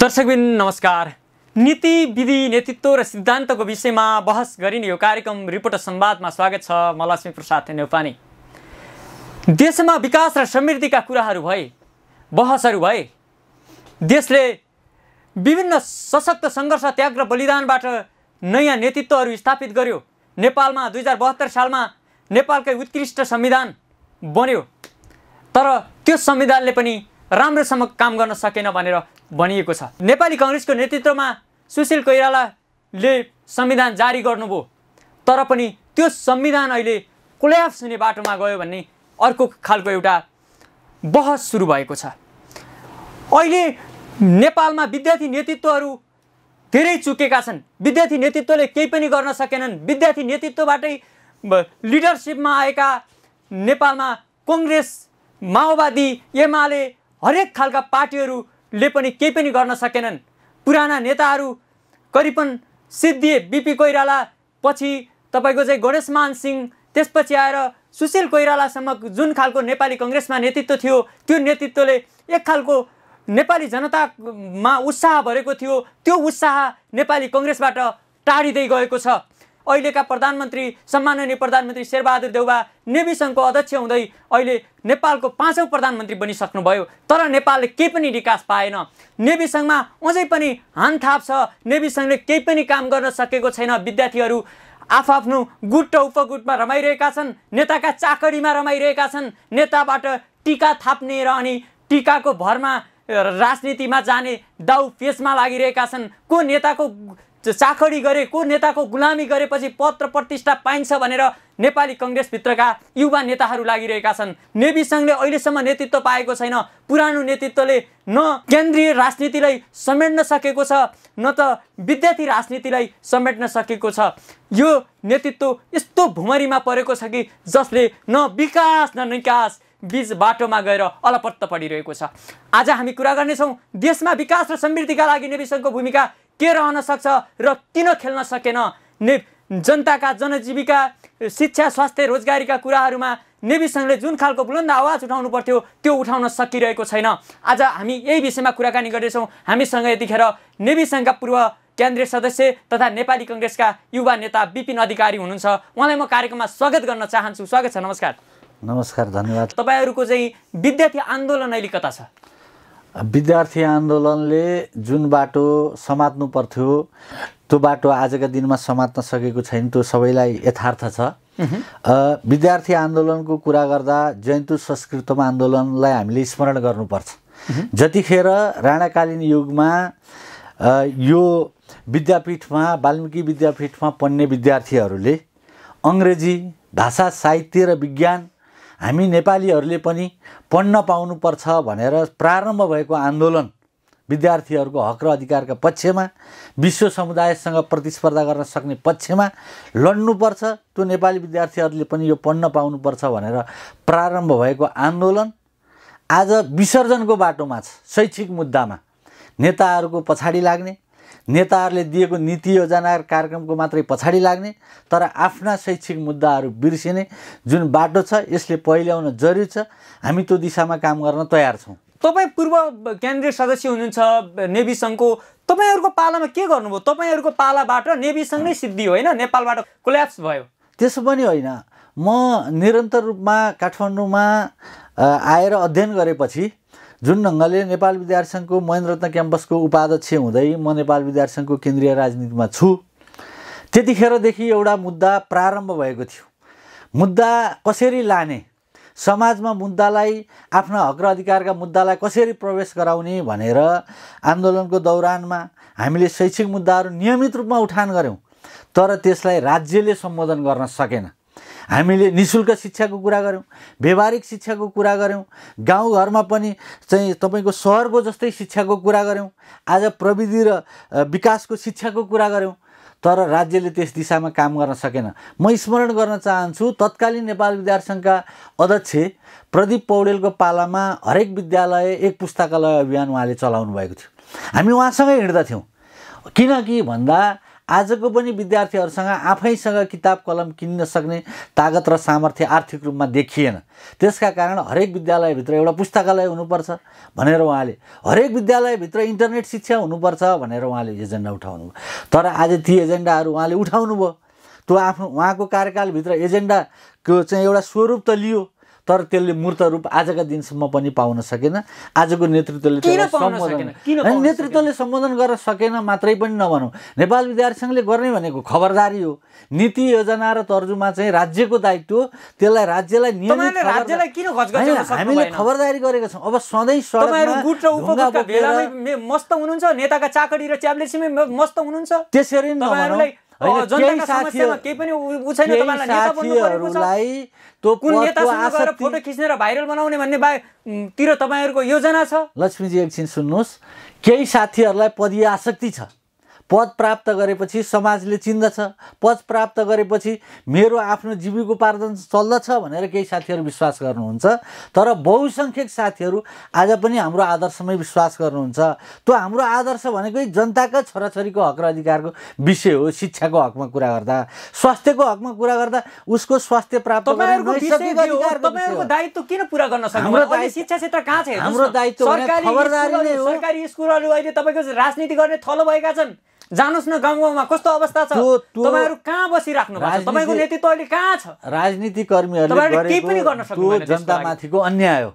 दर्शकबिन नमस्कार नीति विधि नेतृत्व र सिद्धान्तको विषयमा बहस गरिने यो कार्यक्रम रिपोर्टर संवादमा स्वागत छ म लक्ष्मी प्रसाद नेपानी देशमा विकास र समृद्धिका कुराहरू भए बहसहरू भए देशले विभिन्न सशक्त सङ्घर्ष त्याग र बलिदानबाट नयाँ नेतृत्वहरू स्थापित गर्यो नेपालमा दुई हजार बहत्तर सालमा नेपालकै उत्कृष्ट संविधान बन्यो तर त्यो संविधानले पनि राम्रोसँग काम गर्न सकेन भनेर भनिएको छ नेपाली कङ्ग्रेसको नेतृत्वमा सुशील कोइरालाले संविधान जारी गर्नुभयो तर पनि त्यो संविधान अहिले कोल्याप्स हुने बाटोमा गयो भन्ने अर्को खालको एउटा बहस सुरु भएको छ अहिले नेपालमा विद्यार्थी नेतृत्वहरू धेरै चुकेका छन् विद्यार्थी नेतृत्वले केही पनि गर्न सकेनन् विद्यार्थी नेतृत्वबाटै लिडरसिपमा आएका नेपालमा कङ्ग्रेस माओवादी एमाले हरेक खालका पार्टीहरूले पनि केही पनि गर्न सकेनन् पुराना नेताहरू करिबन सिद्धि बिपी कोइराला पछि तपाईँको चाहिँ गणेशमान सिंह त्यसपछि आएर सुशील कोइरालासम्म जुन खालको नेपाली कङ्ग्रेसमा नेतृत्व थियो त्यो नेतृत्वले एक खालको नेपाली जनतामा उत्साह भरेको थियो त्यो उत्साह नेपाली कङ्ग्रेसबाट टाढिँदै गएको छ अहिलेका प्रधानमन्त्री सम्माननीय प्रधानमन्त्री शेरबहादुर देउबा नेभी सङ्घको अध्यक्ष हुँदै अहिले नेपालको पाँचौँ प्रधानमन्त्री बनिसक्नुभयो तर नेपालले केही पनि विकास पाएन नेभी सङ्घमा अझै पनि हान थाप छ नेभी सङ्घले केही पनि काम गर्न सकेको छैन विद्यार्थीहरू आफआफ्नो गुट र उपगुटमा रमाइरहेका छन् नेताका चाकरीमा रमाइरहेका छन् नेताबाट टिका थाप्ने र अनि टिकाको भरमा राजनीतिमा जाने दाउ पेचमा लागिरहेका छन् को नेताको चाकरी को नेताको गुलामी गरेपछि पत्र प्रतिष्ठा पाइन्छ भनेर नेपाली कङ्ग्रेसभित्रका युवा नेताहरू लागिरहेका छन् नेभी सङ्घले अहिलेसम्म नेतृत्व पाएको छैन पुरानो नेतृत्वले न केन्द्रीय राजनीतिलाई समेट्न सकेको छ न त विद्यार्थी राजनीतिलाई समेट्न सकेको छ यो नेतृत्व यस्तो भुमरीमा परेको छ कि जसले न विकास न निकास बिच बाटोमा गएर अलपत्त पढिरहेको छ आज हामी कुरा गर्नेछौँ देशमा विकास र समृद्धिका लागि सङ्घको भूमिका के रहन सक्छ र किन खेल्न सकेन ने जनताका जनजीविका शिक्षा स्वास्थ्य रोजगारीका कुराहरूमा सङ्घले जुन खालको बुलन्द आवाज उठाउनु पर्थ्यो त्यो उठाउन सकिरहेको छैन आज हामी यही विषयमा कुराकानी गर्दैछौँ हामीसँग यतिखेर सङ्घका पूर्व केन्द्रीय सदस्य तथा नेपाली कङ्ग्रेसका युवा नेता विपिन अधिकारी हुनुहुन्छ उहाँलाई म कार्यक्रममा स्वागत गर्न चाहन्छु स्वागत छ नमस्कार नमस्कार धन्यवाद तपाईँहरूको चाहिँ विद्यार्थी आन्दोलन अहिले कता छ विद्यार्थी आन्दोलनले जुन बाटो समात्नु पर्थ्यो त्यो बाटो आजका दिनमा समात्न सकेको छैन त्यो सबैलाई यथार्थ छ विद्यार्थी आन्दोलनको कुरा गर्दा जयन्तु संस्कृतम आन्दोलनलाई हामीले स्मरण गर्नुपर्छ जतिखेर राणाकालीन युगमा यो विद्यापीठमा वाल्मिकी विद्यापीठमा पढ्ने विद्यार्थीहरूले अङ्ग्रेजी भाषा साहित्य र विज्ञान हामी नेपालीहरूले पनि पढ्न पाउनुपर्छ भनेर प्रारम्भ भएको आन्दोलन विद्यार्थीहरूको हक र अधिकारका पक्षमा विश्व समुदायसँग प्रतिस्पर्धा गर्न सक्ने पक्षमा लड्नुपर्छ त्यो नेपाली विद्यार्थीहरूले पनि यो पढ्न पाउनुपर्छ भनेर प्रारम्भ भएको आन्दोलन आज विसर्जनको बाटोमा छ शैक्षिक मुद्दामा नेताहरूको पछाडि लाग्ने नेताहरूले दिएको नीति योजना कार्यक्रमको मात्रै पछाडि लाग्ने तर आफ्ना शैक्षिक मुद्दाहरू बिर्सिने जुन बाटो छ यसले पहिल्याउन जरुरी छ हामी त्यो दिशामा काम गर्न तयार छौँ तपाईँ पूर्व केन्द्रीय सदस्य हुनुहुन्छ नेभी सङ्घको तपाईँहरूको पालामा के गर्नुभयो तपाईँहरूको पालाबाट नेभी सङ्घै नै सिद्धि होइन नेपालबाट कोल्याप्स भयो त्यसो पनि होइन म निरन्तर रूपमा काठमाडौँमा आएर अध्ययन गरेपछि जुन ढङ्गले नेपाल विद्यार्थी सङ्घको रत्न क्याम्पसको उपाध्यक्ष हुँदै म नेपाल विद्यार्थी सङ्घको केन्द्रीय राजनीतिमा छु त्यतिखेरदेखि एउटा मुद्दा प्रारम्भ भएको थियो मुद्दा कसरी लाने समाजमा मुद्दालाई आफ्ना हक र अधिकारका मुद्दालाई कसरी प्रवेश गराउने भनेर आन्दोलनको दौरानमा हामीले शैक्षिक मुद्दाहरू नियमित रूपमा उठान गऱ्यौँ तर त्यसलाई राज्यले सम्बोधन गर्न सकेन हामीले नि शुल्क शिक्षाको कुरा गऱ्यौँ व्यावहारिक शिक्षाको कुरा गऱ्यौँ गाउँघरमा पनि चाहिँ तपाईँको सहरको जस्तै शिक्षाको कुरा गऱ्यौँ आज प्रविधि र विकासको शिक्षाको कुरा गऱ्यौँ तर राज्यले त्यस दिशामा काम गर्न सकेन म स्मरण गर्न चाहन्छु तत्कालीन नेपाल विद्यार्थी सङ्घका अध्यक्ष प्रदीप पौडेलको पालामा हरेक विद्यालय एक पुस्तकालय अभियान उहाँले चलाउनु भएको थियो हामी उहाँसँगै हिँड्दथ्यौँ किनकि भन्दा आजको पनि विद्यार्थीहरूसँग आफैसँग किताब कलम किन्न सक्ने तागत र सामर्थ्य आर्थिक रूपमा देखिएन त्यसका कारण हरेक विद्यालयभित्र एउटा पुस्तकालय हुनुपर्छ भनेर उहाँले हरेक विद्यालयभित्र इन्टरनेट शिक्षा हुनुपर्छ भनेर उहाँले एजेन्डा उठाउनु तर आज ती एजेन्डाहरू उहाँले उठाउनु भयो त्यो आफ्नो उहाँको कार्यकालभित्र एजेन्डाको चाहिँ एउटा स्वरूप त लियो तर त्यसले मूर्त रूप आजका दिनसम्म पनि पाउन सकेन आजको नेतृत्वले सम्बोधन नेतृत्वले सम्बोधन गर्न सकेन मात्रै पनि नभनौँ नेपाल विद्यार्थी सङ्घले गर्ने भनेको खबरदारी हो नीति योजना र तर्जुमा चाहिँ राज्यको दायित्व त्यसलाई राज्यलाई हामीले खबरदारी गरेका छौँ अब सधैँ मस्त हुनुहुन्छ नेताका चाकडी र मस्त हुनुहुन्छ त्यसरी फोटो खिच्ने भाइरल बनाउने भन्ने बाहेकतिर तपाईँहरूको योजना छ लक्ष्मीजी एकछिन सुन्नुहोस् केही साथीहरूलाई पदीय आसक्ति छ पद प्राप्त गरेपछि समाजले चिन्दछ पद प्राप्त गरेपछि मेरो आफ्नो जीविकोपार्जन चल्दछ भनेर केही साथीहरू विश्वास गर्नुहुन्छ तर बहुसङ्ख्यक साथीहरू आज पनि हाम्रो आदर्शमै विश्वास गर्नुहुन्छ त्यो हाम्रो आदर्श भनेकै जनताका छोराछोरीको हक र अधिकारको विषय हो शिक्षाको हकमा कुरा गर्दा स्वास्थ्यको हकमा कुरा गर्दा उसको स्वास्थ्य प्राप्त दायित्व किन पुरा गर्न शिक्षा क्षेत्र कहाँ छ हाम्रो दायित्व सरकारी स्कुलहरू अहिले तपाईँको राजनीति गर्ने थलो भएका छन् जानुहोस् न गाउँ गाउँमा कस्तो अवस्था छ तपाईँहरू कहाँ बसिराख्नु भएको छ तपाईँको नेतृत्व अहिले कहाँ छ राजनीति कर्मीहरूले जनतामाथिको अन्याय हो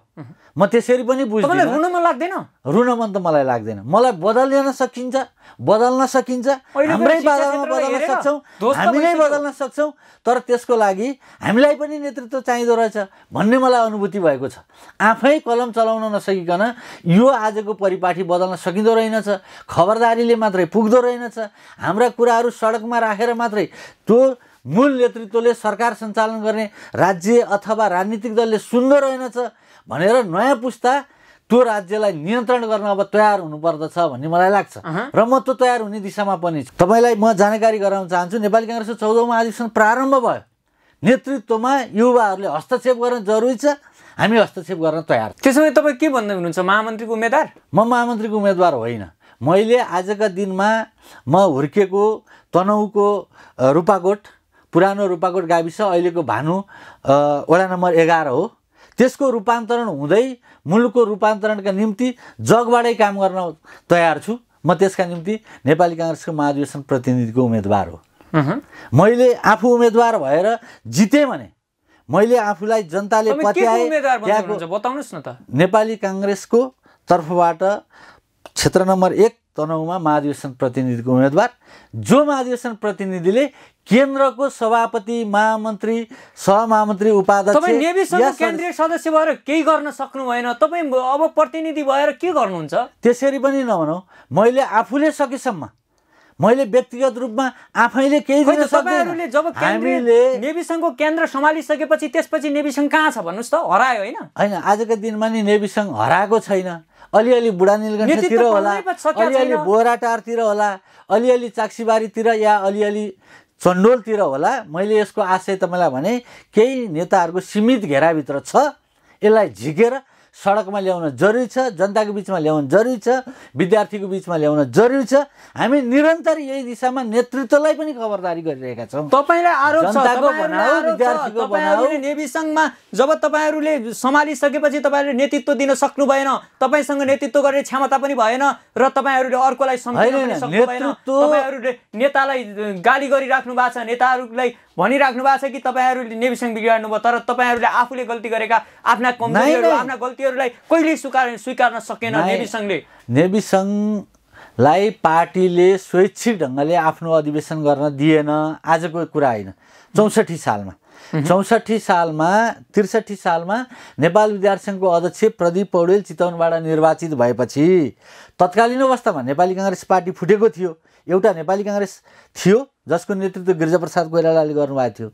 म त्यसरी पनि बुझ्छु रुन मन लाग्दैन रुन मन त मलाई लाग्दैन मलाई बदलिन सकिन्छ बदल्न सकिन्छ हाम्रै बदल्न सक्छौँ हामी नै बदल्न सक्छौँ तर त्यसको लागि हामीलाई पनि नेतृत्व चाहिँदो रहेछ भन्ने मलाई अनुभूति भएको छ आफै कलम चलाउन नसकिकन यो आजको परिपाटी बदल्न सकिँदो रहेनछ खबरदारीले मात्रै पुग्दो रहेनछ हाम्रा कुराहरू सडकमा राखेर मात्रै त्यो मूल नेतृत्वले सरकार सञ्चालन गर्ने राज्य अथवा राजनीतिक दलले सुन्दो रहेनछ भनेर नयाँ पुस्ता त्यो राज्यलाई नियन्त्रण गर्न अब तयार हुनुपर्दछ भन्ने मलाई लाग्छ र म त्यो तयार हुने दिशामा पनि छु तपाईँलाई म जानकारी गराउन चाहन्छु नेपाली काङ्ग्रेसको चौधौँमा अधिवेशन प्रारम्भ भयो नेतृत्वमा युवाहरूले हस्तक्षेप गर्न जरुरी छ हामी हस्तक्षेप गर्न तयार त्यसो भए तपाईँ के भन्दै हुनुहुन्छ महामन्त्रीको उम्मेद्वार म महामन्त्रीको उम्मेद्वार होइन मैले आजका दिनमा म हुर्केको तनहुको रूपाकोट पुरानो रूपाकोट गाविस अहिलेको भानु वडा नम्बर एघार हो त्यसको रूपान्तरण हुँदै मुलुकको रूपान्तरणका निम्ति जगबाटै काम गर्न तयार छु म त्यसका निम्ति नेपाली काङ्ग्रेसको महाधिवेशन प्रतिनिधिको उम्मेदवार हो मैले आफू उम्मेदवार भएर जितेँ भने मैले आफूलाई जनताले पत्याए बताउनुहोस् न त नेपाली काङ्ग्रेसको तर्फबाट क्षेत्र नम्बर एक तनहुमा महाधिवेशन प्रतिनिधिको उम्मेदवार जो महाधिवेशन प्रतिनिधिले केन्द्रको सभापति महामन्त्री सहमहामन्त्री उपाध्यक्ष केन्द्रीय सदस्य भएर केही गर्न सक्नु भएन तपाईँ अब प्रतिनिधि भएर के गर्नुहुन्छ त्यसरी पनि नभनौ मैले आफूले सकेसम्म मैले व्यक्तिगत रूपमा आफैले केही दिन तपाईँहरूले जब हामीले नेभीसँगको केन्द्र सम्हालिसकेपछि त्यसपछि नेभीसँग कहाँ छ भन्नुहोस् त हरायो होइन होइन आजको दिनमा नि सङ्घ हराएको छैन अलिअलि बुढा निलगण्ठतिर होला अलिअलि बोराटारतिर होला अलिअलि चाक्सीबारीतिर या अलिअलि चण्डोलतिर होला मैले यसको आशय तपाईँलाई भने केही नेताहरूको सीमित घेराभित्र छ यसलाई झिकेर सडकमा ल्याउन जरुरी छ जनताको बिचमा ल्याउन जरुरी छ विद्यार्थीको बिचमा ल्याउन जरुरी छ हामी निरन्तर यही दिशामा नेतृत्वलाई पनि खबरदारी गरिरहेका छौँ तपाईँलाई आरोप छ नेभी सङ्घमा जब तपाईँहरूले सम्हालिसकेपछि तपाईँहरूले नेतृत्व दिन सक्नु भएन तपाईँसँग नेतृत्व गर्ने क्षमता पनि भएन र तपाईँहरूले अर्कोलाई तपाईँहरूले नेतालाई गाली गरिराख्नु भएको छ नेताहरूलाई भनिराख्नु भएको छ कि तपाईँहरूले नेभी सङ्घ बिगार्नु भयो तर तपाईँहरूले आफूले गल्ती गरेका आफ्ना कमजोरीहरू आफ्ना गल्ती पार्टीहरूलाई कहिले स्वीकार स्वीकार्न सकेन नेभी सङ्घले नेभी सङ्घलाई पार्टीले स्वैच्छिक ढङ्गले आफ्नो अधिवेशन गर्न दिएन आजको कुरा होइन चौसठी सालमा चौसठी सालमा त्रिसठी सालमा नेपाल विद्यार्थी सङ्घको अध्यक्ष प्रदीप पौडेल चितवनबाट निर्वाचित भएपछि तत्कालीन अवस्थामा नेपाली काङ्ग्रेस पार्टी फुटेको थियो एउटा नेपाली काङ्ग्रेस थियो जसको नेतृत्व गिरिजाप्रसाद कोइरालाले गर्नुभएको थियो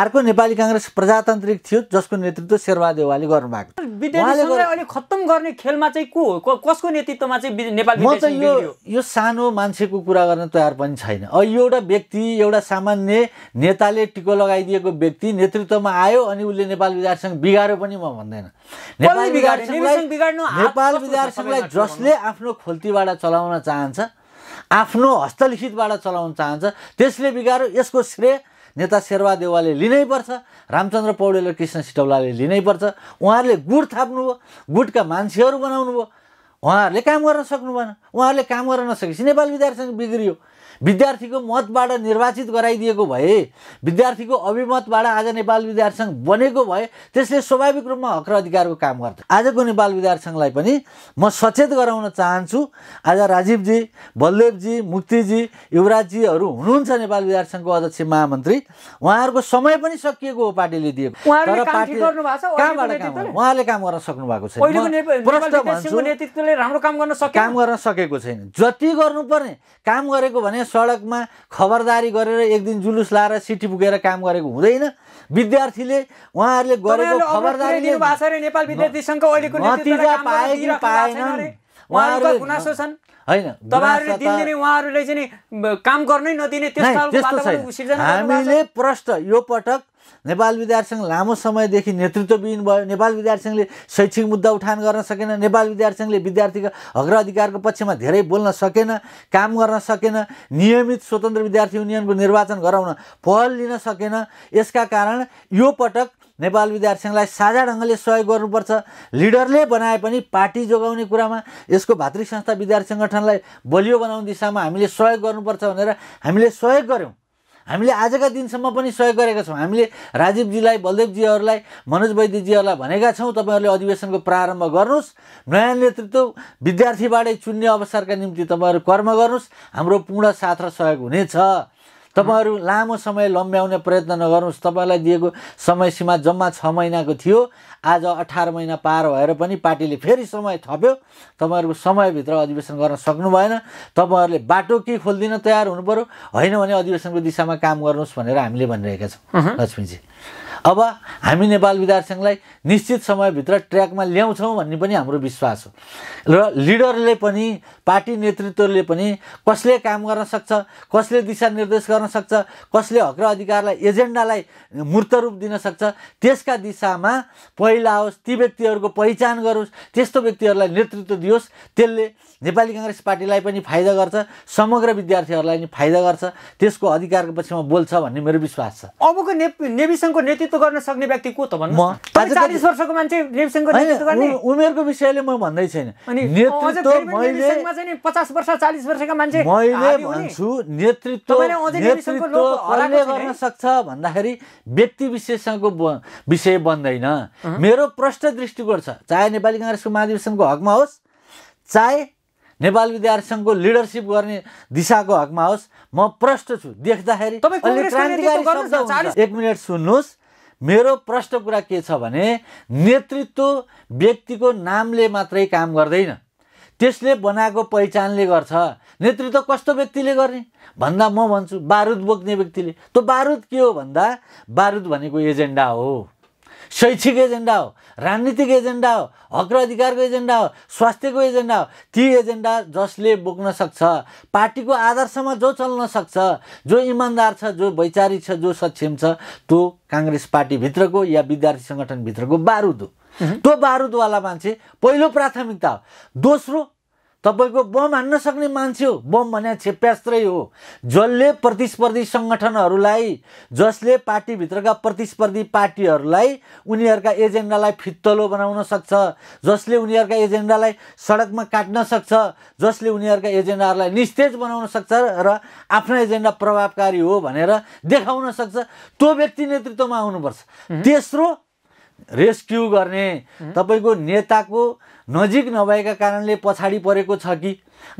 अर्को नेपाली काङ्ग्रेस प्रजातान्त्रिक थियो जसको नेतृत्व देवालले गर्नुभएको थियो खत्तम गर्ने खेलमा चाहिँ को हो कसको नेतृत्वमा चाहिँ नेपाली म चाहिँ यो यो सानो मान्छेको कुरा गर्न तयार पनि छैन एउटा व्यक्ति एउटा सामान्य नेताले टिको लगाइदिएको व्यक्ति नेतृत्वमा आयो अनि उसले नेपाल विद्यार्थीसँग बिगाऱ्यो पनि म भन्दैन नेपाल विद्यार्थीलाई नेपाल विद्यार्थीलाई जसले आफ्नो खोल्तीबाट चलाउन चाहन्छ आफ्नो हस्तलिखितबाट चलाउन चाहन्छ त्यसले बिगारो यसको श्रेय नेता लिनै पर्छ रामचन्द्र पौडेल र कृष्ण सिटौलाले लिनै पर्छ उहाँहरूले गुट थाप्नुभयो गुटका मान्छेहरू बनाउनु भयो उहाँहरूले काम गर्न सक्नु भएन उहाँहरूले काम गर्न नसकेपछि नेपाल विद्यार्थी बिग्रियो विद्यार्थीको मतबाट निर्वाचित गराइदिएको भए विद्यार्थीको अभिमतबाट आज नेपाल विद्यार्थी सङ्घ बनेको भए त्यसले स्वाभाविक रूपमा हक र अधिकारको काम गर्थ्यो आजको नेपाल विद्यार्थी सङ्घलाई पनि म सचेत गराउन चाहन्छु आज राजीवजी बलदेवजी मुक्तिजी युवराजजीहरू हुनुहुन्छ नेपाल विद्यार्थी सङ्घको अध्यक्ष महामन्त्री उहाँहरूको समय पनि सकिएको हो पार्टीले दिएको तर पार्टी कहाँबाट काम उहाँले काम गर्न सक्नु भएको छ काम गर्न सकेको छैन जति गर्नुपर्ने काम गरेको भने सडकमा खबरदारी गरेर एक दिन जुलुस लाएर सिटी पुगेर काम गरेको हुँदैन विद्यार्थीले उहाँहरूले गरेको खबरदारी नेपाल विद्यार्थी नतिजा पाए कि पाएन उहाँहरू गुनासो छन् होइन उहाँहरूले चाहिँ काम गर्नै नदिने हामीले प्रश्न यो पटक नेपाल विद्यार्थी सङ्घ लामो समयदेखि नेतृत्वविहीन भयो नेपाल विद्यार्थी सङ्घले शैक्षिक मुद्दा उठान गर्न सकेन नेपाल विद्यार्थी सङ्घले अग्र अधिकारको पक्षमा धेरै बोल्न सकेन काम गर्न सकेन नियमित स्वतन्त्र विद्यार्थी युनियनको निर्वाचन गराउन पहल लिन सकेन यसका कारण यो पटक नेपाल विद्यार्थी सङ्घलाई साझा ढङ्गले सहयोग गर्नुपर्छ लिडरले बनाए पनि पार्टी जोगाउने कुरामा यसको भातृ संस्था विद्यार्थी सङ्गठनलाई बलियो बनाउने दिशामा हामीले सहयोग गर्नुपर्छ भनेर हामीले सहयोग गऱ्यौँ हामीले आजका दिनसम्म पनि सहयोग गरेका छौँ हामीले राजीवजीलाई बलदेवजीहरूलाई मनोज वैद्यजीहरूलाई भनेका छौँ तपाईँहरूले अधिवेशनको प्रारम्भ गर्नुहोस् नयाँ नेतृत्व विद्यार्थीबाटै चुन्ने अवसरका निम्ति तपाईँहरू कर्म गर्नुहोस् हाम्रो पूर्ण साथ र सहयोग हुनेछ तपाईँहरू लामो समय लम्ब्याउने प्रयत्न नगर्नुहोस् तपाईँलाई दिएको समय सीमा जम्मा छ महिनाको थियो आज अठार महिना पार भएर पनि पार्टीले फेरि समय थप्यो तपाईँहरूको समयभित्र अधिवेशन गर्न सक्नु भएन तपाईँहरूले बाटो के खोलिदिन तयार हुनु पऱ्यो होइन भने अधिवेशनको दिशामा काम गर्नुहोस् भनेर हामीले भनिरहेका छौँ लक्ष्मीजी अब हामी नेपाल विद्यार्थी सङ्घलाई निश्चित समयभित्र ट्र्याकमा ल्याउँछौँ भन्ने पनि हाम्रो विश्वास हो र लिडरले पनि पार्टी नेतृत्वले पनि कसले काम गर्न सक्छ कसले दिशानिर्देश गर्न सक्छ कसले हक र अधिकारलाई एजेन्डालाई मूर्त रूप दिन सक्छ त्यसका दिशामा पहिला होस् ती व्यक्तिहरूको पहिचान गरोस् त्यस्तो व्यक्तिहरूलाई नेतृत्व दियोस् त्यसले नेपाली काङ्ग्रेस पार्टीलाई पनि फाइदा गर्छ समग्र विद्यार्थीहरूलाई पनि फाइदा गर्छ त्यसको अधिकारको पछिमा बोल्छ भन्ने मेरो विश्वास छ अबको नेविसंघको सङ्घको नेतृत्व नेतृत्व गर्न सक्ने व्यक्ति को त भन्नु चालिस वर्षको मान्छे रेपसेङको नेतृत्व गर्ने उमेरको विषयले म भन्दै छैन पचास वर्ष चालिस वर्षका मान्छे मैले भन्छु नेतृत्व गर्न सक्छ भन्दाखेरि व्यक्ति विशेषको विषय बन्दैन मेरो प्रष्ट दृष्टिकोण छ चाहे नेपाली काङ्ग्रेसको महाधिवेशनको हकमा होस् चाहे नेपाल विद्यार्थी सङ्घको लिडरसिप गर्ने दिशाको हकमा होस् म प्रष्ट छु देख्दाखेरि एक मिनट सुन्नुहोस् मेरो प्रश्न कुरा के छ भने नेतृत्व व्यक्तिको नामले मात्रै काम गर्दैन त्यसले बनाएको पहिचानले गर्छ नेतृत्व कस्तो व्यक्तिले गर्ने भन्दा म भन्छु बारुद बोक्ने व्यक्तिले त्यो बारुद के हो भन्दा बारुद भनेको एजेन्डा हो शैक्षिक एजेन्डा हो राजनीतिक एजेन्डा हो हक र अधिकारको एजेन्डा हो स्वास्थ्यको एजेन्डा हो ती एजेन्डा जसले बोक्न सक्छ पार्टीको आदर्शमा जो चल्न सक्छ जो इमान्दार छ जो वैचारिक छ जो सक्षम छ त्यो काङ्ग्रेस पार्टीभित्रको या विद्यार्थी सङ्गठनभित्रको बारुद हो त्यो बारुदवाला मान्छे पहिलो प्राथमिकता हो दोस्रो तपाईँको बम हान्न सक्ने मान्छे हो बम भने छेप्यास्त्रै हो जसले प्रतिस्पर्धी सङ्गठनहरूलाई जसले पार्टीभित्रका प्रतिस्पर्धी पार्टीहरूलाई उनीहरूका एजेन्डालाई फित्तलो बनाउन सक्छ जसले उनीहरूका एजेन्डालाई सडकमा काट्न सक्छ जसले उनीहरूका एजेन्डाहरूलाई निस्तेज बनाउन सक्छ र आफ्नो एजेन्डा प्रभावकारी हो भनेर देखाउन सक्छ त्यो व्यक्ति नेतृत्वमा आउनुपर्छ तेस्रो रेस्क्यु गर्ने तपाईँको नेताको नजिक नभएका कारणले पछाडि परेको छ कि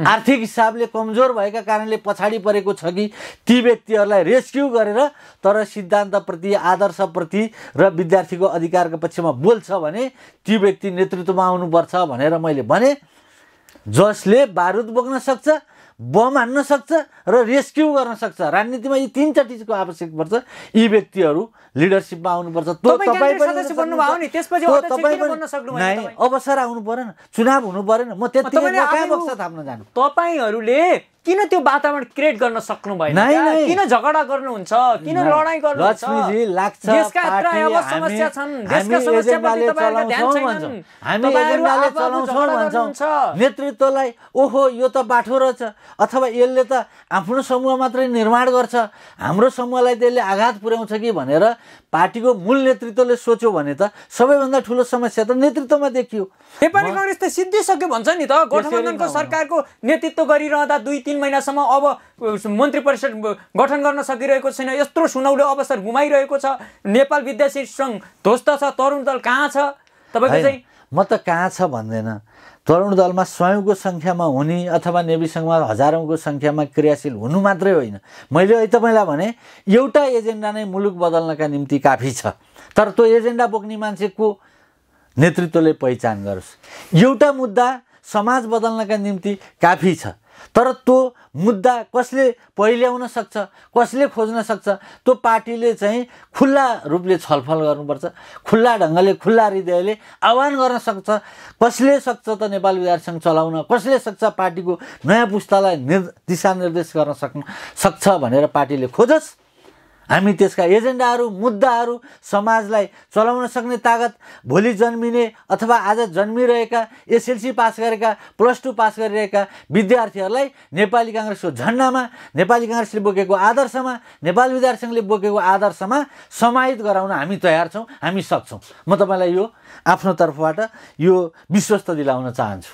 आर्थिक हिसाबले कमजोर भएका कारणले पछाडि परेको छ कि ती व्यक्तिहरूलाई रेस्क्यु गरेर तर सिद्धान्तप्रति आदर्शप्रति र विद्यार्थीको अधिकारको पक्षमा बोल्छ भने ती व्यक्ति नेतृत्वमा आउनुपर्छ भनेर मैले भने जसले बारुद बोक्न सक्छ बम हान्न सक्छ र रेस्क्यु गर्न सक्छ राजनीतिमा यी तिनवटा चिजको आवश्यक पर्छ यी व्यक्तिहरू लिडरसिपमा आउनुपर्छ अवसर आउनु परेन चुनाव हुनु परेन म त्यति थाप्न जानु तपाईँहरूले किन त्यो वातावरण क्रिएट गर्न सक्नु भएन किन झगडा गर्नुहुन्छ किन लडाइँ गर्नुहुन्छ समस्या छन् ध्यान नेतृत्वलाई ओहो यो त बाठो रहेछ अथवा यसले त आफ्नो समूह मात्रै निर्माण गर्छ हाम्रो समूहलाई त्यसले आघात पुर्याउँछ कि भनेर पार्टीको मूल नेतृत्वले सोच्यो भने त सबैभन्दा ठुलो समस्या त नेतृत्वमा देखियो नेपाली कङ्ग्रेस त सिद्धिसक्यो भन्छ नि त गठबन्धनको सरकारको नेतृत्व गरिरहँदा दुई तिन महिनासम्म अब मन्त्री परिषद गठन गर्न सकिरहेको छैन यत्रो सुनौलो अवसर गुमाइरहेको छ नेपाल विद्यार्थी सङ्घ ध्वस्त छ तरुण दल कहाँ छ तपाईँको चाहिँ म त कहाँ छ भन्दैन तरुण दलमा स्वयंको सङ्ख्यामा हुने अथवा नेभीसँगमा हजारौँको सङ्ख्यामा क्रियाशील हुनु मात्रै होइन मैले अहिले तपाईँलाई भने एउटा एजेन्डा नै मुलुक बदल्नका निम्ति काफी छ तर त्यो एजेन्डा बोक्ने मान्छेको नेतृत्वले पहिचान गरोस् एउटा मुद्दा समाज बदल्नका निम्ति काफी छ तर त्यो मुद्दा कसले पहिल्याउन सक्छ कसले खोज्न सक्छ त्यो पार्टीले चाहिँ खुल्ला रूपले छलफल गर्नुपर्छ खुल्ला ढङ्गले खुल्ला हृदयले आह्वान गर्न सक्छ कसले सक्छ त नेपाल विद्यार्थी सङ्घ चलाउन कसले सक्छ पार्टीको नयाँ पुस्तालाई निर् दिशानिर्देश गर्न सक्नु सक्छ भनेर पार्टीले खोजोस् हामी त्यसका एजेन्डाहरू मुद्दाहरू समाजलाई चलाउन सक्ने तागत भोलि जन्मिने अथवा आज जन्मिरहेका एसएलसी पास गरेका प्लस टू पास गरिरहेका विद्यार्थीहरूलाई नेपाली काङ्ग्रेसको झन्डामा नेपाली काङ्ग्रेसले बोकेको आदर्शमा नेपाल विद्यार्थी सङ्घले बोकेको आदर्शमा समाहित गराउन हामी तयार छौँ हामी सक्छौँ म तपाईँलाई यो आफ्नो तर्फबाट यो विश्वस्त दिलाउन चाहन्छु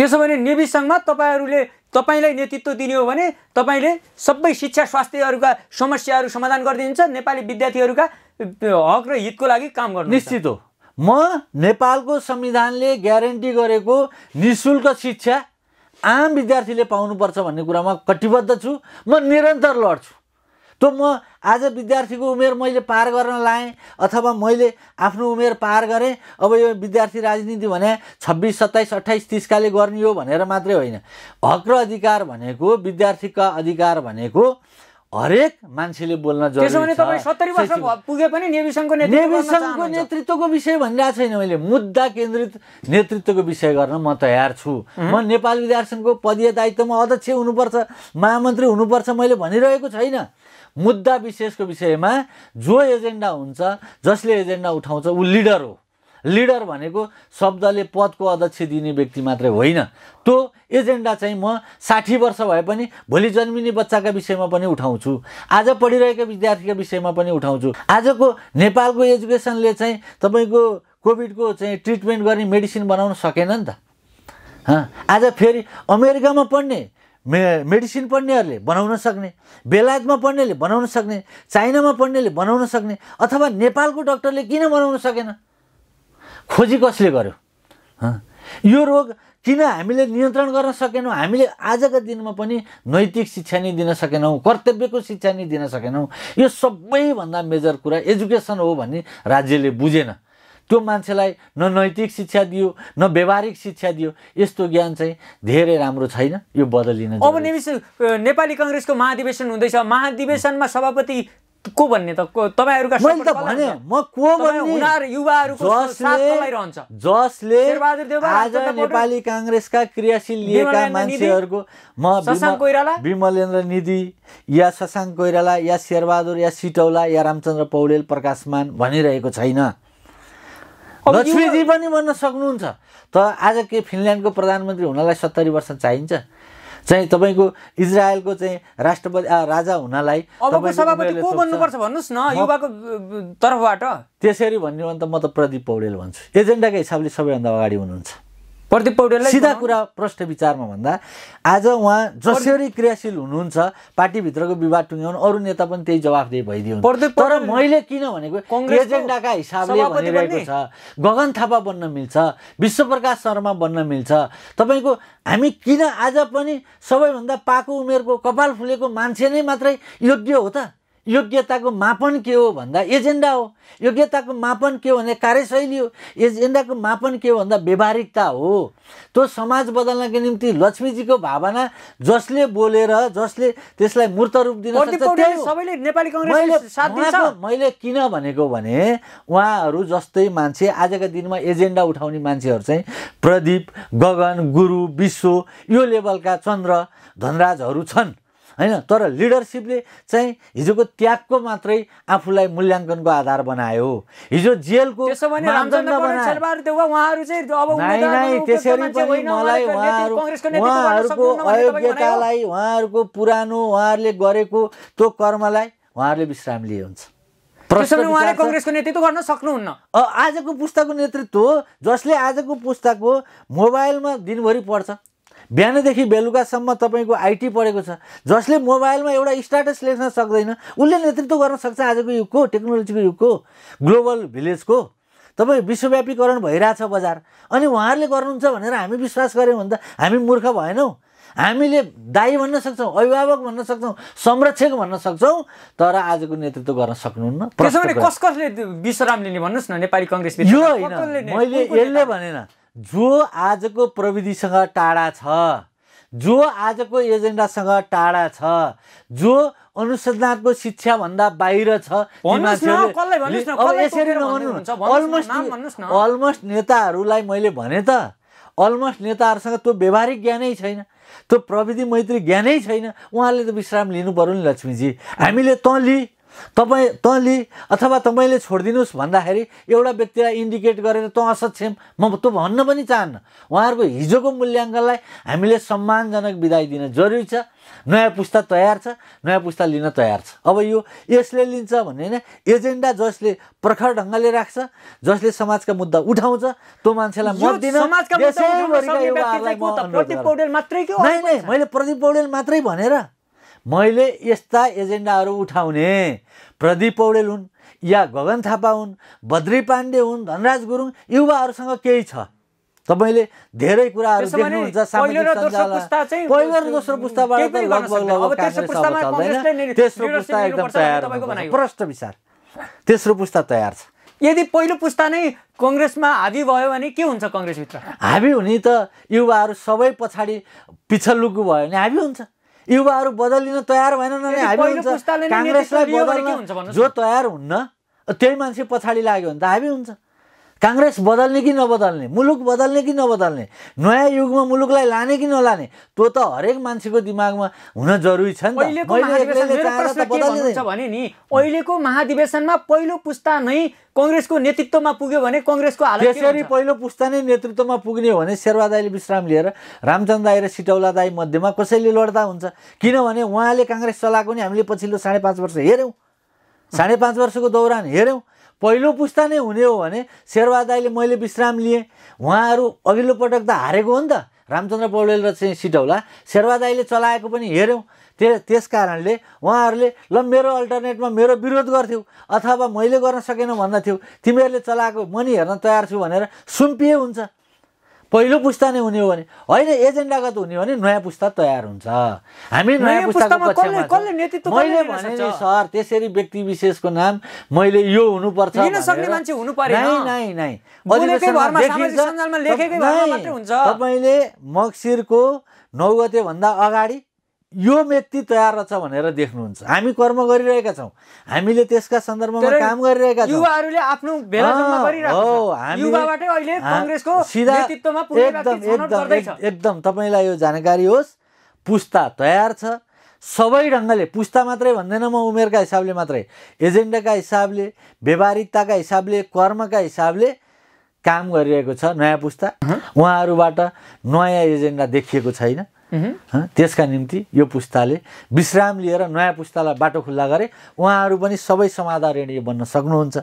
त्यसो भने नेभी सङ्घमा तपाईँहरूले तपाईँलाई नेतृत्व दिने हो भने तपाईँले सबै शिक्षा स्वास्थ्यहरूका समस्याहरू समाधान गरिदिन्छ नेपाली विद्यार्थीहरूका हक र हितको लागि काम गर्नु निश्चित हो म नेपालको संविधानले ग्यारेन्टी गरेको नि शिक्षा आम विद्यार्थीले पाउनुपर्छ भन्ने कुरामा कटिबद्ध छु म निरन्तर लड्छु त म आज विद्यार्थीको उमेर मैले पार गर्न लाएँ अथवा मैले आफ्नो उमेर पार गरेँ अब यो विद्यार्थी राजनीति भने छब्बिस सत्ताइस अट्ठाइस तिसकाले गर्ने हो भनेर मात्रै होइन हक र अधिकार भनेको विद्यार्थीका अधिकार भनेको हरेक मान्छेले बोल्न पुगे पनि नेतृत्वको विषय भनिरहेको छैन मैले मुद्दा केन्द्रित नेतृत्वको विषय गर्न म तयार छु म नेपाल विद्यार्थी सङ्घको पदीय दायित्वमा अध्यक्ष हुनुपर्छ महामन्त्री हुनुपर्छ मैले भनिरहेको छैन मुद्दा विशेषको विषयमा जो एजेन्डा हुन्छ जसले एजेन्डा उठाउँछ ऊ लिडर हो लिडर भनेको शब्दले पदको अध्यक्ष दिने व्यक्ति मात्रै होइन त्यो एजेन्डा चाहिँ म साठी वर्ष भए पनि भोलि जन्मिने बच्चाका विषयमा पनि उठाउँछु आज पढिरहेका विद्यार्थीका विषयमा पनि उठाउँछु आजको नेपालको एजुकेसनले चाहिँ तपाईँको कोभिडको चाहिँ ट्रिटमेन्ट गर्ने मेडिसिन बनाउन सकेन नि त आज फेरि अमेरिकामा पढ्ने मे मेडिसिन पढ्नेहरूले बनाउन सक्ने बेलायतमा पढ्नेले बनाउन सक्ने चाइनामा पढ्नेले बनाउन सक्ने अथवा नेपालको डक्टरले किन बनाउन सकेन खोजी कसले गर्यो यो रोग किन हामीले नियन्त्रण गर्न सकेनौँ हामीले आजका दिनमा पनि नैतिक शिक्षा नै दिन सकेनौँ कर्तव्यको शिक्षा नै दिन सकेनौँ यो सबैभन्दा मेजर कुरा एजुकेसन हो भन्ने राज्यले बुझेन त्यो मान्छेलाई न नैतिक शिक्षा दियो न व्यवहारिक शिक्षा दियो यस्तो ज्ञान चाहिँ धेरै राम्रो छैन यो बदलिन अब नेपाली कङ्ग्रेसको महाधिवेशन हुँदैछ महाधिवेशनमा सभापति को भन्ने त तपाईँहरूका नेपाली काङ्ग्रेसका क्रियाशील लिएका मान्छेहरूको म विमलेन्द्र निधि या शशाङ्क कोइराला या शेरबहादुर या सिटौला या रामचन्द्र पौडेल प्रकाशमान भनिरहेको छैन लक्ष्मीजी पनि भन्न सक्नुहुन्छ त आज के फिनल्यान्डको प्रधानमन्त्री हुनलाई सत्तरी वर्ष चाहिन्छ चाहिँ तपाईँको इजरायलको चाहिँ राष्ट्रपति राजा हुनलाई सभापति को बन्नुपर्छ भन्नुहोस् न युवाको तर्फबाट त्यसरी भन्यो भने त म त प्रदीप पौडेल भन्छु एजेन्डाको हिसाबले सबैभन्दा अगाडि हुनुहुन्छ प्रदीप पौडेल सिधा कुरा प्रश्न विचारमा भन्दा आज उहाँ जसरी क्रियाशील हुनुहुन्छ पार्टीभित्रको विवाद टुङ्ग्याउनु अरू नेता पनि त्यही जवाफदेही भइदियो तर मैले किन भनेको एजेन्डाका हिसाबले भनिरहेको छ गगन थापा बन्न मिल्छ विश्वप्रकाश शर्मा बन्न मिल्छ तपाईँको हामी किन आज पनि सबैभन्दा पाको उमेरको कपाल फुलेको मान्छे नै मात्रै योग्य हो त योग्यताको मापन के हो भन्दा एजेन्डा हो योग्यताको मापन के हो भने कार्यशैली हो एजेन्डाको मापन के हो भन्दा व्यवहारिकता हो त्यो समाज बदल्नको निम्ति लक्ष्मीजीको भावना जसले बोलेर जसले त्यसलाई मूर्त रूप दिन सबैले नेपाली मैले किन भनेको भने उहाँहरू जस्तै मान्छे आजका दिनमा एजेन्डा उठाउने मान्छेहरू चाहिँ प्रदीप गगन गुरु विश्व यो लेभलका चन्द्र धनराजहरू छन् होइन तर लिडरसिपले चाहिँ हिजोको त्यागको मात्रै आफूलाई मूल्याङ्कनको आधार बनायो हिजो जेलको उहाँहरूको अयोग्यतालाई उहाँहरूको पुरानो उहाँहरूले गरेको त्यो कर्मलाई उहाँहरूले विश्राम लिए हुन्छ कङ्ग्रेसको नेतृत्व गर्न सक्नुहुन्न आजको पुस्ताको नेतृत्व जसले आजको पुस्ताको मोबाइलमा दिनभरि पढ्छ बिहानदेखि बेलुकासम्म तपाईँको आइटी पढेको छ जसले मोबाइलमा एउटा स्टाटस लेख्न सक्दैन उसले नेतृत्व गर्न सक्छ आजको युगको टेक्नोलोजीको युगको ग्लोबल भिलेजको तपाईँ विश्वव्यापीकरण भइरहेछ बजार अनि उहाँहरूले गर्नुहुन्छ भनेर हामी विश्वास गऱ्यौँ भने त हामी मूर्ख भएनौँ हामीले दाई भन्न सक्छौँ अभिभावक भन्न सक्छौँ संरक्षक भन्न सक्छौँ तर आजको नेतृत्व गर्न सक्नुहुन्न त्यसो कस कसले विश्वराम लिने भन्नुहोस् न नेपाली कङ्ग्रेस यो होइन मैले यसले भनेन जो आजको प्रविधिसँग टाढा छ जो आजको एजेन्डासँग टाढा छ जो अनुसन्धानको शिक्षाभन्दा बाहिर छ यसरी अलमोस्ट अलमोस्ट नेताहरूलाई मैले भने त अलमोस्ट नेताहरूसँग त्यो व्यवहारिक ज्ञानै छैन त्यो प्रविधि मैत्री ज्ञानै छैन उहाँले त विश्राम लिनु पऱ्यो नि लक्ष्मीजी हामीले तँ लि तपाईँ तँले अथवा तपाईँले छोडिदिनुहोस् भन्दाखेरि एउटा व्यक्तिलाई इन्डिकेट गरेर तँ असक्षम म तँ भन्न पनि चाहन्न उहाँहरूको हिजोको मूल्याङ्कनलाई हामीले सम्मानजनक विदाय दिन जरुरी छ नयाँ पुस्ता तयार छ नयाँ पुस्ता लिन तयार छ अब यो यसले लिन्छ भन्ने होइन एजेन्डा जसले प्रखर ढङ्गले राख्छ जसले समाजका मुद्दा उठाउँछ त्यो मान्छेलाई मत दिन मैले प्रदीप पौडेल मात्रै भनेर मैले यस्ता एजेन्डाहरू उठाउने प्रदीप पौडेल हुन् या गगन थापा हुन् बद्री पाण्डे हुन् धनराज गुरुङ युवाहरूसँग केही छ तपाईँले धेरै कुराहरू देख्नुहुन्छ दोस्रो पुस्ताबाट तेस्रो पुस्ता एकदम तयार प्रष्ट विचार तेस्रो पुस्ता तयार छ यदि पहिलो पुस्ता नै कङ्ग्रेसमा हाबी भयो भने के हुन्छ कङ्ग्रेसभित्र हाबी हुने त युवाहरू सबै पछाडि पिछल्लुकु भयो भने हाबी हुन्छ युवाहरू बदलिन तयार भएनन् भने हामी काङ्ग्रेसलाई बदल्न जो तयार हुन्न त्यही मान्छे पछाडि लाग्यो भने त हामी हुन्छ काङ्ग्रेस बदल्ने कि नबदल्ने मुलुक बदल्ने कि नबदल्ने नयाँ युगमा मुलुकलाई लाने कि नलाने त्यो त हरेक मान्छेको दिमागमा हुन जरुरी छ नि भने नि अहिलेको महाधिवेशनमा पहिलो पुस्ता नै कङ्ग्रेसको नेतृत्वमा पुग्यो भने कङ्ग्रेसको त्यसरी पहिलो पुस्ता नै नेतृत्वमा पुग्ने हो भने दाईले विश्राम लिएर रामचन्द दाई र सिटौला दाई मध्येमा कसैले लड्दा हुन्छ किनभने उहाँले काङ्ग्रेस चलाएको नि हामीले पछिल्लो साढे पाँच वर्ष हेऱ्यौँ साढे पाँच वर्षको दौरान हेऱ्यौँ पहिलो पुस्ता नै हुने हो भने दाईले मैले विश्राम लिएँ उहाँहरू अघिल्लो पटक त हारेको हो नि त रामचन्द्र पौडेल र चाहिँ सिटौला दाईले चलाएको पनि हेऱ्यौँ त्य त्यस कारणले उहाँहरूले ल मेरो अल्टरनेटमा मेरो विरोध गर्थ्यौ अथवा मैले गर्न सकेन भन्दा थियौ तिमीहरूले चलाएको म नि हेर्न तयार छु भनेर सुम्पिए हुन्छ पहिलो पुस्ता नै हुने हो भने होइन एजेन्डागत हुने हो भने नयाँ पुस्ता तयार हुन्छ हामी नयाँ पुस्ताको मैले भने सर त्यसरी व्यक्ति विशेषको नाम मैले यो हुनुपर्छ तपाईँले मक्सिरको नौ गते भन्दा अगाडि यो व्यक्ति तयार रहेछ भनेर देख्नुहुन्छ हामी कर्म गरिरहेका छौँ हामीले त्यसका सन्दर्भमा काम गरिरहेका छौँ युवाहरूले आफ्नो एकदम एकदम तपाईँलाई यो जानकारी होस् पुस्ता तयार छ सबै ढङ्गले पुस्ता मात्रै भन्दैन म उमेरका हिसाबले मात्रै एजेन्डाका हिसाबले व्यावहारिकताका हिसाबले कर्मका हिसाबले काम गरिरहेको छ नयाँ पुस्ता उहाँहरूबाट नयाँ एजेन्डा देखिएको छैन त्यसका निम्ति यो पुस्ताले विश्राम लिएर नयाँ पुस्तालाई बाटो खुल्ला गरे उहाँहरू पनि सबै समाधारणीय बन्न सक्नुहुन्छ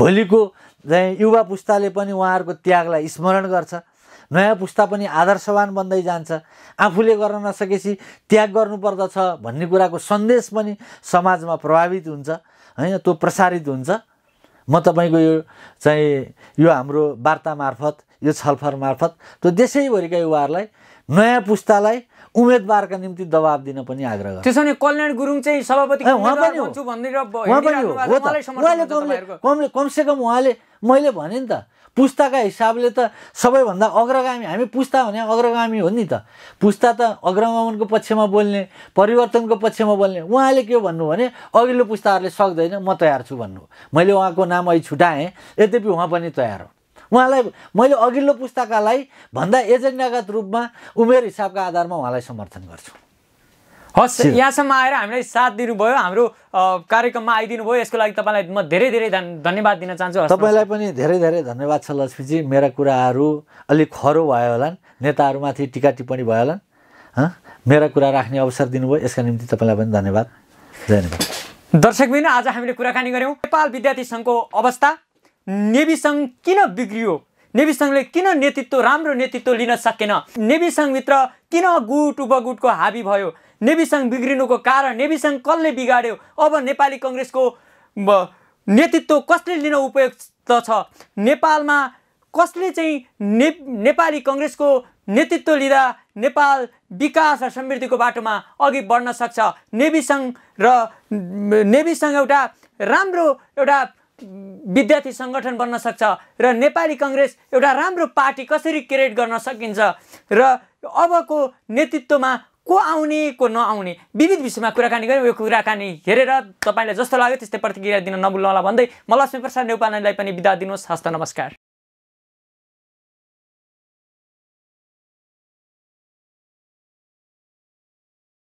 भोलिको चाहिँ युवा पुस्ताले पनि उहाँहरूको त्यागलाई स्मरण गर्छ नयाँ पुस्ता पनि आदर्शवान बन्दै जान्छ आफूले गर्न नसकेपछि त्याग गर्नुपर्दछ भन्ने कुराको सन्देश पनि समाजमा प्रभावित हुन्छ होइन त्यो प्रसारित हुन्छ म तपाईँको यो चाहिँ यो हाम्रो वार्ता मार्फत यो छलफल मार्फत त्यो देशैभरिका युवाहरूलाई नयाँ पुस्तालाई उम्मेदवारका निम्ति दबाब दिन पनि आग्रह गर्छ त्यसो भने कल्याण गुरुङ चाहिँ सभापति कमसेकम उहाँले मैले भने नि त पुस्ताका हिसाबले त सबैभन्दा अग्रगामी हामी पुस्ता भने अग्रगामी हो नि त पुस्ता त अग्रगमनको पक्षमा बोल्ने परिवर्तनको पक्षमा बोल्ने उहाँले के भन्नु भने अघिल्लो पुस्ताहरूले सक्दैन म तयार छु भन्नु मैले उहाँको नाम अहिले छुट्याएँ यद्यपि उहाँ पनि तयार हो उहाँलाई मैले अघिल्लो पुस्तकालाई भन्दा एजेन्डागत रूपमा उमेर हिसाबका आधारमा उहाँलाई समर्थन गर्छु हस् यहाँसम्म आएर हामीलाई साथ दिनुभयो हाम्रो कार्यक्रममा आइदिनु भयो यसको लागि तपाईँलाई म धेरै धेरै धन्यवाद दिन चाहन्छु तपाईँलाई पनि धेरै धेरै धन्यवाद छ लक्ष्मीजी मेरा कुराहरू अलिक खरो भयो होला नेताहरूमाथि टिका टिप्पणी भयो होला मेरा कुरा राख्ने अवसर दिनुभयो यसका निम्ति तपाईँलाई पनि धन्यवाद धन्यवाद दर्शकबिन आज हामीले कुराकानी गऱ्यौँ नेपाल विद्यार्थी सङ्घको अवस्था नेविसङ्घ किन बिग्रियो नेविसङ्घले किन नेतृत्व राम्रो नेतृत्व लिन सकेन नेविसङ्घभित्र किन गुट उपगुटको हाबी भयो नेविसङ्घ बिग्रिनुको कारण नेविसङ्घ कसले बिगाड्यो अब नेपाली कङ्ग्रेसको नेतृत्व कसले लिन उपयुक्त छ नेपालमा कसले चाहिँ ने नेपाली कङ्ग्रेसको नेतृत्व लिँदा नेपाल विकास र समृद्धिको बाटोमा अघि बढ्न सक्छ नेविसङ्घ र नेविसङ्घ एउटा राम्रो एउटा विद्यार्थी सङ्गठन बन्न सक्छ र नेपाली कङ्ग्रेस एउटा राम्रो पार्टी कसरी क्रिएट गर्न सकिन्छ र अबको नेतृत्वमा को आउने को नआउने विविध विषयमा कुराकानी गऱ्यौँ यो कुराकानी हेरेर तपाईँलाई जस्तो लाग्यो त्यस्तै प्रतिक्रिया दिन नबुल्नु होला भन्दै म लक्ष्मीप्रसाद प्रसाद पनि बिदा दिनुहोस् हस्त नमस्कार